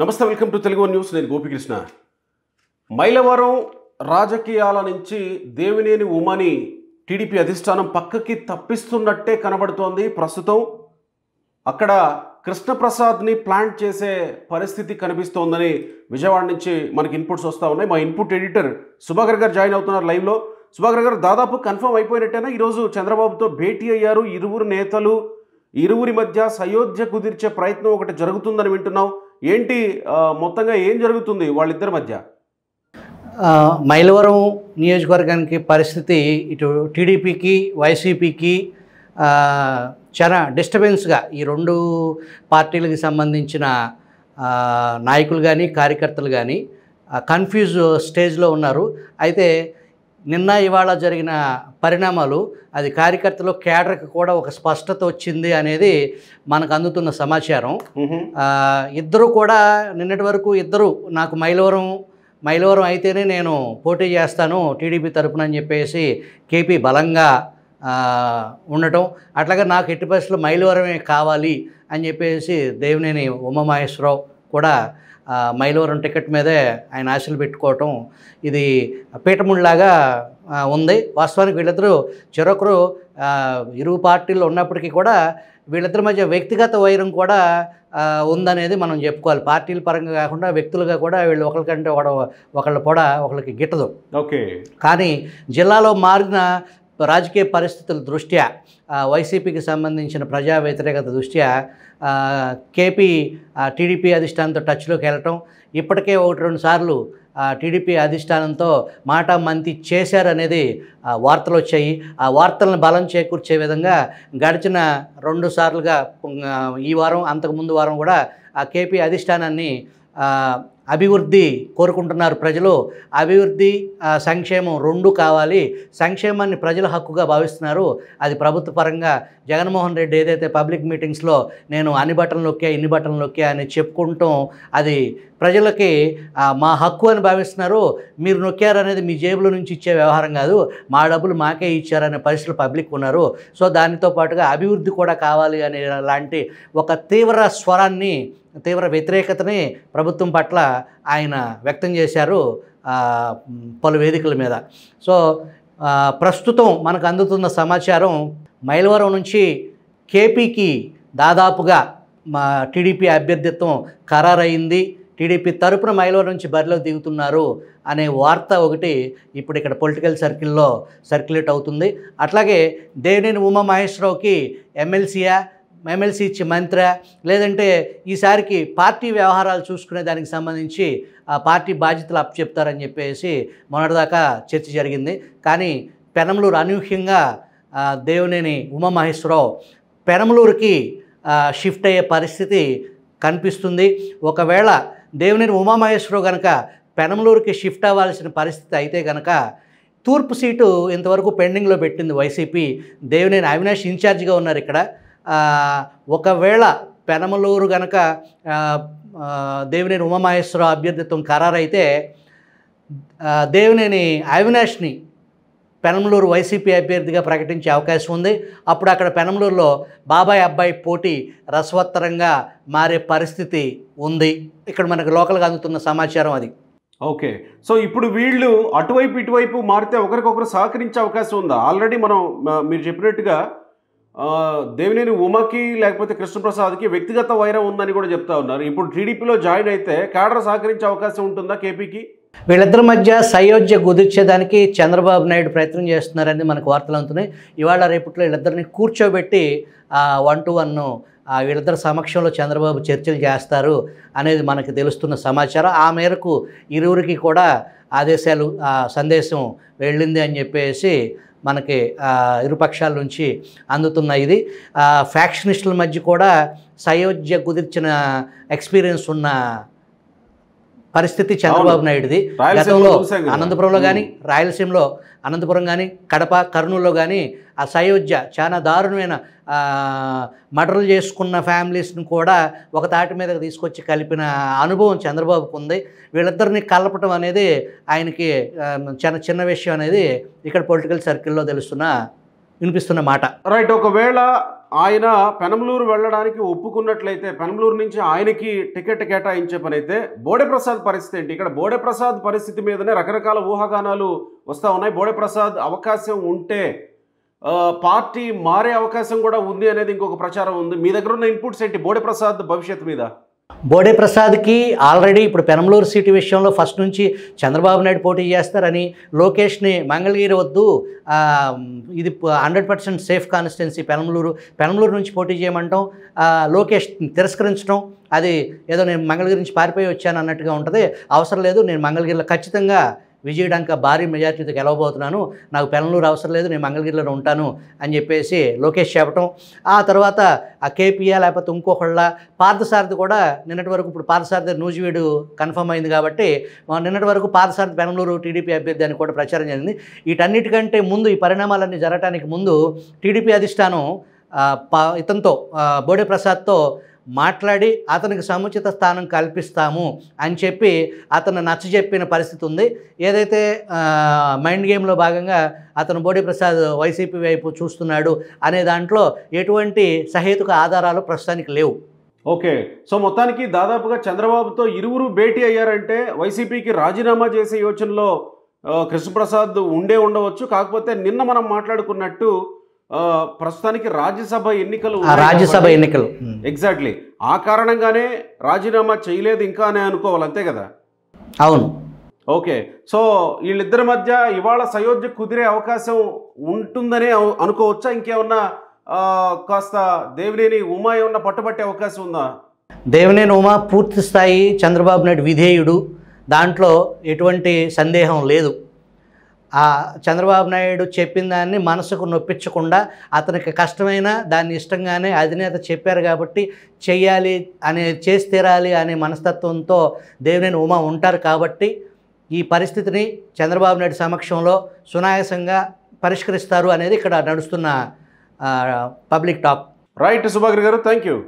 నమస్తే welcome to Telugu news నేను గోపికృష్ణ మైలవరం రాజకీయాల నుంచి దేవినేని ఉమాని టీడీపీ అధిష్టానం పక్కకి తప్పిస్తున్నట్టే కనబడుతోంది ప్రస్తుతం అక్కడ కృష్ణప్రసాద్ని ప్లాంట్ చేసే పరిస్థితి కనిపిస్తోందని విజయవాడ నుంచి మనకి ఇన్పుట్స్ వస్తూ ఉన్నాయి మా ఇన్పుట్ ఎడిటర్ సుభాకర్ గారు జాయిన్ అవుతున్నారు లైవ్లో సుభాకర్ గారు దాదాపు కన్ఫర్మ్ అయిపోయినట్టేనా ఈరోజు చంద్రబాబుతో భేటీ అయ్యారు ఇరువురు నేతలు ఇరువురి మధ్య సయోధ్య కుదిర్చే ప్రయత్నం ఒకటి జరుగుతుందని వింటున్నాం ఏంటి మొత్తంగా ఏం జరుగుతుంది వాళ్ళిద్దరి మధ్య మైలవరం నియోజకవర్గానికి పరిస్థితి ఇటు టీడీపీకి వైసీపీకి చాలా డిస్టర్బెన్స్గా ఈ రెండు పార్టీలకు సంబంధించిన నాయకులు కానీ కార్యకర్తలు కానీ కన్ఫ్యూజ్ స్టేజ్లో ఉన్నారు అయితే నిన్న ఇవాళ జరిగిన పరిణామాలు అది కార్యకర్తలు కేడర్కి కూడా ఒక స్పష్టత వచ్చింది అనేది మనకు అందుతున్న సమాచారం ఇద్దరు కూడా నిన్నటి వరకు ఇద్దరు నాకు మైలవరం మైలవరం అయితేనే నేను పోటీ చేస్తాను టీడీపీ తరఫున అని చెప్పేసి కేపీ బలంగా ఉండటం అట్లాగే నాకు ఎట్టి పరిస్థితులు మైలవరమే కావాలి అని చెప్పేసి దేవినేని ఉమామహేశ్వరరావు కూడా మైలవరం టికెట్ మీదే ఆయన ఆశలు పెట్టుకోవటం ఇది పీఠముడిలాగా ఉంది వాస్తవానికి వీళ్ళిద్దరూ చిరొకరు ఇరు పార్టీల్లో ఉన్నప్పటికీ కూడా వీళ్ళిద్దరి మధ్య వ్యక్తిగత వైరం కూడా ఉందనేది మనం చెప్పుకోవాలి పార్టీల పరంగా కాకుండా వ్యక్తులుగా కూడా వీళ్ళు ఒకరికంటే ఒక ఒకళ్ళ పొడ ఒకళ్ళకి గిట్టదు ఓకే కానీ జిల్లాలో మారిన రాజకీయ పరిస్థితుల దృష్ట్యా వైసీపీకి సంబంధించిన ప్రజా వ్యతిరేకత దృష్ట్యా కేపీ టీడీపీ అధిష్టానంతో టచ్లోకి వెళ్ళటం ఇప్పటికే ఒకటి రెండు సార్లు టీడీపీ అధిష్టానంతో మాట మంతి చేశారనేది వార్తలు వచ్చాయి ఆ వార్తలను బలం చేకూర్చే విధంగా గడిచిన రెండు సార్లుగా ఈ వారం అంతకుముందు వారం కూడా ఆ కేపీ అధిష్టానాన్ని అభివృద్ధి కోరుకుంటున్నారు ప్రజలు అభివృద్ధి సంక్షేమం రెండు కావాలి సంక్షేమాన్ని ప్రజల హక్కుగా భావిస్తున్నారు అది ప్రభుత్వ పరంగా జగన్మోహన్ రెడ్డి ఏదైతే పబ్లిక్ మీటింగ్స్లో నేను అన్ని బట్టలు నొక్కా ఇన్ని బట్టలు నొక్కా అని చెప్పుకుంటాం అది ప్రజలకి మా హక్కు అని భావిస్తున్నారు మీరు నొక్కారనేది మీ జేబుల నుంచి ఇచ్చే వ్యవహారం కాదు మా డబ్బులు మాకే ఇచ్చారనే పరిస్థితులు పబ్లిక్ ఉన్నారు సో దానితో పాటుగా అభివృద్ధి కూడా కావాలి అనే లాంటి ఒక తీవ్ర స్వరాన్ని తీవ్ర వ్యతిరేకతని ప్రభుత్వం పట్ల ఆయన వ్యక్తం చేశారు పలు వేదికల మీద సో ప్రస్తుతం మనకు అందుతున్న సమాచారం మైలవరం నుంచి కేపీకి దాదాపుగా మా టీడీపీ అభ్యర్థిత్వం అయింది టీడీపీ తరపున మైలవరం నుంచి బరిలో దిగుతున్నారు అనే వార్త ఒకటి ఇప్పుడు ఇక్కడ పొలిటికల్ సర్కిల్లో సర్క్యులేట్ అవుతుంది అట్లాగే దేవినేని ఉమా మహేశ్వరరావుకి ఎమ్మెల్సీయా ఎమ్మెల్సీ ఇచ్చే మంత్ర లేదంటే ఈసారికి పార్టీ వ్యవహారాలు చూసుకునే దానికి సంబంధించి ఆ పార్టీ బాధ్యతలు అప్పు చెప్తారని చెప్పేసి మొన్నటిదాకా చర్చ జరిగింది కానీ పెనమలూరు అనూహ్యంగా దేవునేని ఉమామహేశ్వరరావు పెనమలూరుకి షిఫ్ట్ అయ్యే పరిస్థితి కనిపిస్తుంది ఒకవేళ దేవునేని ఉమామహేశ్వరరావు కనుక పెనమలూరుకి షిఫ్ట్ అవ్వాల్సిన పరిస్థితి అయితే కనుక తూర్పు సీటు ఇంతవరకు పెండింగ్లో పెట్టింది వైసీపీ దేవినేని అవినాష్ ఇన్ఛార్జిగా ఉన్నారు ఇక్కడ ఒకవేళ పెనమలూరు గనక దేవినేని ఉమామహేశ్వర అభ్యర్థిత్వం ఖరారైతే దేవినేని అవినాష్ని పెనమలూరు వైసీపీ అభ్యర్థిగా ప్రకటించే అవకాశం ఉంది అప్పుడు అక్కడ పెనమలూరులో బాబాయ్ అబ్బాయి పోటీ రసవత్తరంగా మారే పరిస్థితి ఉంది ఇక్కడ మనకు లోకల్గా అందుతున్న సమాచారం అది ఓకే సో ఇప్పుడు వీళ్ళు అటువైపు ఇటువైపు మారితే ఒకరికొకరు సహకరించే అవకాశం ఉందా ఆల్రెడీ మనం మీరు చెప్పినట్టుగా దేవినేని ఉమకి లేకపోతే కృష్ణప్రసాద్కి వ్యక్తిగత వైరం ఉందని కూడా చెప్తా ఉన్నారు ఇప్పుడు టీడీపీలో జాయిన్ అయితే కేడర్ సహకరించే అవకాశం ఉంటుందా కేపీకి వీళ్ళిద్దరి మధ్య సయోధ్య కుదిర్చేదానికి చంద్రబాబు నాయుడు ప్రయత్నం చేస్తున్నారని మనకు వార్తలు అందుతున్నాయి ఇవాళ రేపట్లో వీళ్ళిద్దరిని కూర్చోబెట్టి వన్ టు వన్ వీళ్ళిద్దరి సమక్షంలో చంద్రబాబు చర్చలు చేస్తారు అనేది మనకు తెలుస్తున్న సమాచారం ఆ మేరకు ఇరువురికి కూడా ఆదేశాలు సందేశం వెళ్ళింది అని చెప్పేసి మనకి ఇరుపక్షాల నుంచి అందుతున్న ఇది ఫ్యాక్షనిస్టుల మధ్య కూడా సయోధ్య కుదిర్చిన ఎక్స్పీరియన్స్ ఉన్న పరిస్థితి చంద్రబాబు నాయుడుది గతంలో అనంతపురంలో కానీ రాయలసీమలో అనంతపురం కానీ కడప కర్నూలులో కానీ ఆ సయోధ్య చాలా దారుణమైన మర్డర్లు చేసుకున్న ఫ్యామిలీస్ని కూడా ఒక తాటి మీదకి తీసుకొచ్చి కలిపిన అనుభవం చంద్రబాబుకు ఉంది వీళ్ళిద్దరిని కలపటం అనేది ఆయనకి చాలా చిన్న విషయం అనేది ఇక్కడ పొలిటికల్ సర్కిల్లో తెలుస్తున్న వినిపిస్తున్న మాట రైట్ ఒకవేళ ఆయన పెనమలూరు వెళ్ళడానికి ఒప్పుకున్నట్లయితే పెనమలూరు నుంచి ఆయనకి టికెట్ కేటాయించే పని అయితే బోడేప్రసాద్ పరిస్థితి ఏంటి ఇక్కడ బోడేప్రసాద్ పరిస్థితి మీదనే రకరకాల ఊహాగానాలు వస్తూ ఉన్నాయి బోడేప్రసాద్ అవకాశం ఉంటే పార్టీ మారే అవకాశం కూడా ఉంది అనేది ఇంకొక ప్రచారం ఉంది మీ దగ్గర ఉన్న ఇన్పుట్స్ ఏంటి బోడేప్రసాద్ భవిష్యత్ మీద బోడే ప్రసాద్కి ఆల్రెడీ ఇప్పుడు పెనమలూరు సీటు విషయంలో ఫస్ట్ నుంచి చంద్రబాబు నాయుడు పోటీ చేస్తారని లోకేష్ని మంగళగిరి వద్దు ఇది hundred percent safe constituency Penamaluru Penamaluru నుంచి పోటీ చేయమంటాం లోకేష్ తిరస్కరించడం అది ఏదో నేను మంగళగిరి నుంచి పారిపోయి వచ్చాను అన్నట్టుగా ఉంటుంది అవసరం లేదు నేను మంగళగిరిలో ఖచ్చితంగా విజయడంక భారీ మెజార్టీతో గెలవబోతున్నాను నాకు పెనలూరు అవసరం లేదు నేను మంగళగిరిలో ఉంటాను అని చెప్పేసి లోకేష్ చెప్పటం ఆ తర్వాత ఆ కేపీఏ లేకపోతే ఇంకొకళ్ళ పార్థసారథి కూడా నిన్నటి వరకు ఇప్పుడు పార్థసారథి నూజివీడు కన్ఫర్మ్ అయింది కాబట్టి నిన్నటి వరకు పార్థసారథి బెంగళూరు టీడీపీ అభ్యర్థి అని కూడా ప్రచారం జరిగింది వీటన్నిటికంటే ముందు ఈ పరిణామాలన్నీ జరగడానికి ముందు టీడీపీ అధిష్టానం ఇతనితో బోడే ప్రసాద్తో మాట్లాడి అతనికి సముచిత స్థానం కల్పిస్తాము అని చెప్పి అతను నచ్చజెప్పిన పరిస్థితి ఉంది ఏదైతే మైండ్ గేమ్లో భాగంగా అతను బోడి ప్రసాద్ వైసీపీ వైపు చూస్తున్నాడు అనే దాంట్లో ఎటువంటి సహేతుక ఆధారాలు ప్రస్తుతానికి లేవు ఓకే సో మొత్తానికి దాదాపుగా చంద్రబాబుతో ఇరువురు భేటీ అయ్యారంటే వైసీపీకి రాజీనామా చేసే యోచనలో కృష్ణప్రసాద్ ఉండే ఉండవచ్చు కాకపోతే నిన్న మనం మాట్లాడుకున్నట్టు ప్రస్తుతానికి రాజ్యసభ ఎన్నికలు రాజ్యసభ ఎన్నికలు ఎగ్జాక్ట్లీ ఆ కారణంగానే రాజీనామా చేయలేదు ఇంకా అని అనుకోవాలి అంతే కదా అవును ఓకే సో వీళ్ళిద్దరి మధ్య ఇవాళ సయోధ్య కుదిరే అవకాశం ఉంటుందనే అనుకోవచ్చా ఇంకేమన్నా కాస్త దేవినేని ఉమా ఏమన్నా పట్టుబట్టే అవకాశం ఉందా దేవినేని ఉమా పూర్తి స్థాయి చంద్రబాబు నాయుడు విధేయుడు దాంట్లో ఎటువంటి సందేహం లేదు ఆ చంద్రబాబు నాయుడు చెప్పిన దాన్ని మనసుకు నొప్పించకుండా అతనికి కష్టమైన దాన్ని ఇష్టంగానే అధినేత చెప్పారు కాబట్టి చేయాలి అనే చేసి తీరాలి అనే మనస్తత్వంతో దేవినేని ఉమా ఉంటారు కాబట్టి ఈ పరిస్థితిని చంద్రబాబు నాయుడు సమక్షంలో సునాయాసంగా పరిష్కరిస్తారు అనేది ఇక్కడ నడుస్తున్న పబ్లిక్ టాక్ రైట్ సుభాగర్ గారు థ్యాంక్ యూ